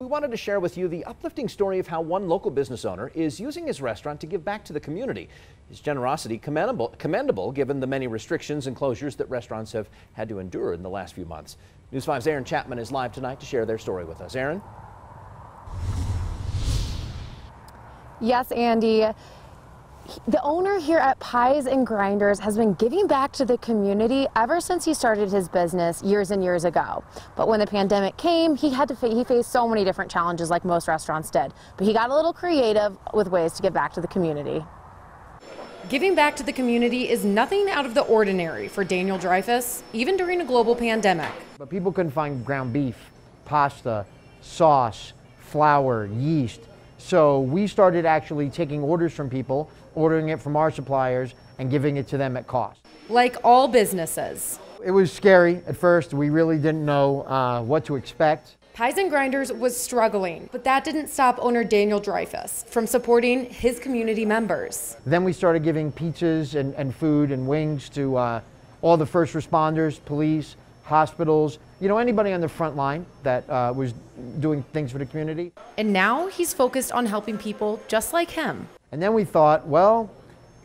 We wanted to share with you the uplifting story of how one local business owner is using his restaurant to give back to the community. His generosity commendable, commendable given the many restrictions and closures that restaurants have had to endure in the last few months. News 5's Aaron Chapman is live tonight to share their story with us. Aaron? Yes, Andy the owner here at Pies and Grinders has been giving back to the community ever since he started his business years and years ago. But when the pandemic came, he had to fa he faced so many different challenges like most restaurants did. But he got a little creative with ways to give back to the community. Giving back to the community is nothing out of the ordinary for Daniel Dreyfus, even during a global pandemic. But people couldn't find ground beef, pasta, sauce, flour, yeast so we started actually taking orders from people, ordering it from our suppliers, and giving it to them at cost. Like all businesses. It was scary at first. We really didn't know uh, what to expect. Pies and Grinders was struggling, but that didn't stop owner Daniel Dreyfus from supporting his community members. Then we started giving pizzas and, and food and wings to uh, all the first responders, police, hospitals, you know, anybody on the front line that uh, was doing things for the community. And now he's focused on helping people just like him. And then we thought, well,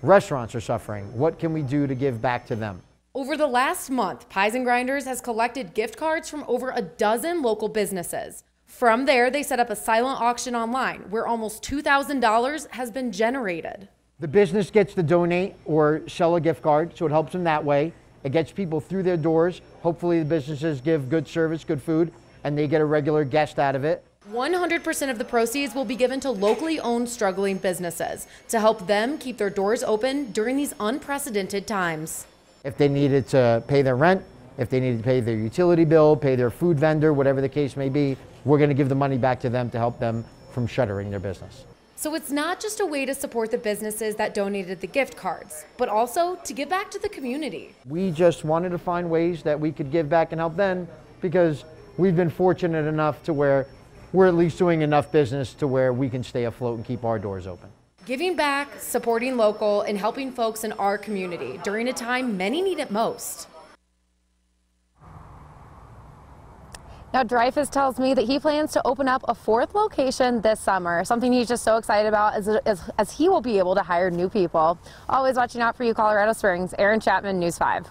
restaurants are suffering. What can we do to give back to them? Over the last month, Pies and Grinders has collected gift cards from over a dozen local businesses. From there, they set up a silent auction online where almost $2,000 has been generated. The business gets to donate or sell a gift card, so it helps them that way. It gets people through their doors. Hopefully, the businesses give good service, good food, and they get a regular guest out of it. 100% of the proceeds will be given to locally owned struggling businesses to help them keep their doors open during these unprecedented times. If they needed to pay their rent, if they needed to pay their utility bill, pay their food vendor, whatever the case may be, we're going to give the money back to them to help them from shuttering their business. So it's not just a way to support the businesses that donated the gift cards, but also to give back to the community. We just wanted to find ways that we could give back and help them because we've been fortunate enough to where we're at least doing enough business to where we can stay afloat and keep our doors open. Giving back, supporting local, and helping folks in our community during a time many need it most. Now, Dreyfus tells me that he plans to open up a fourth location this summer, something he's just so excited about as, as, as he will be able to hire new people. Always watching out for you, Colorado Springs. Aaron Chapman, News 5.